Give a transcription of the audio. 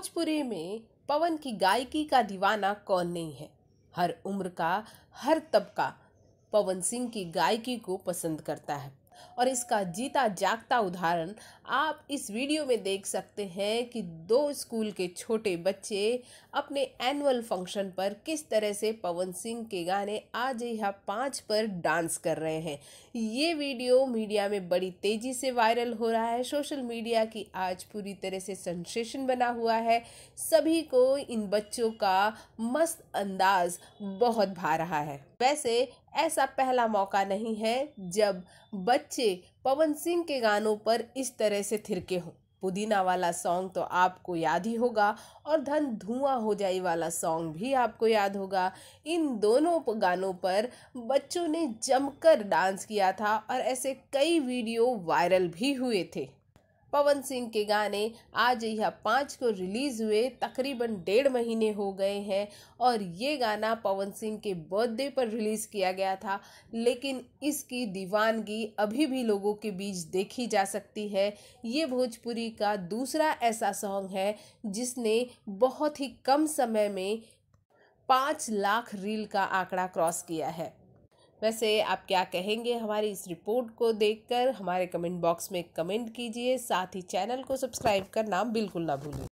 भोजपुरी में पवन की गायकी का दीवाना कौन नहीं है हर उम्र का हर तबका पवन सिंह की गायकी को पसंद करता है और इसका जीता जागता उदाहरण आप इस वीडियो में देख सकते हैं कि दो स्कूल के छोटे बच्चे अपने एनुअल फंक्शन पर किस तरह से पवन सिंह के गाने आज यह पाँच पर डांस कर रहे हैं ये वीडियो मीडिया में बड़ी तेज़ी से वायरल हो रहा है सोशल मीडिया की आज पूरी तरह से सेंसेशन बना हुआ है सभी को इन बच्चों का मस्त अंदाज बहुत भा रहा है वैसे ऐसा पहला मौका नहीं है जब बच्चे पवन सिंह के गानों पर इस तरह से थिरके हों पुदीना वाला सॉन्ग तो आपको याद ही होगा और धन धुआं हो जाए वाला सॉन्ग भी आपको याद होगा इन दोनों गानों पर बच्चों ने जमकर डांस किया था और ऐसे कई वीडियो वायरल भी हुए थे पवन सिंह के गाने आज यह पाँच को रिलीज़ हुए तकरीबन डेढ़ महीने हो गए हैं और ये गाना पवन सिंह के बर्थडे पर रिलीज़ किया गया था लेकिन इसकी दीवानगी अभी भी लोगों के बीच देखी जा सकती है ये भोजपुरी का दूसरा ऐसा सॉन्ग है जिसने बहुत ही कम समय में पाँच लाख रील का आंकड़ा क्रॉस किया है वैसे आप क्या कहेंगे हमारी इस रिपोर्ट को देखकर हमारे कमेंट बॉक्स में कमेंट कीजिए साथ ही चैनल को सब्सक्राइब करना बिल्कुल ना भूलें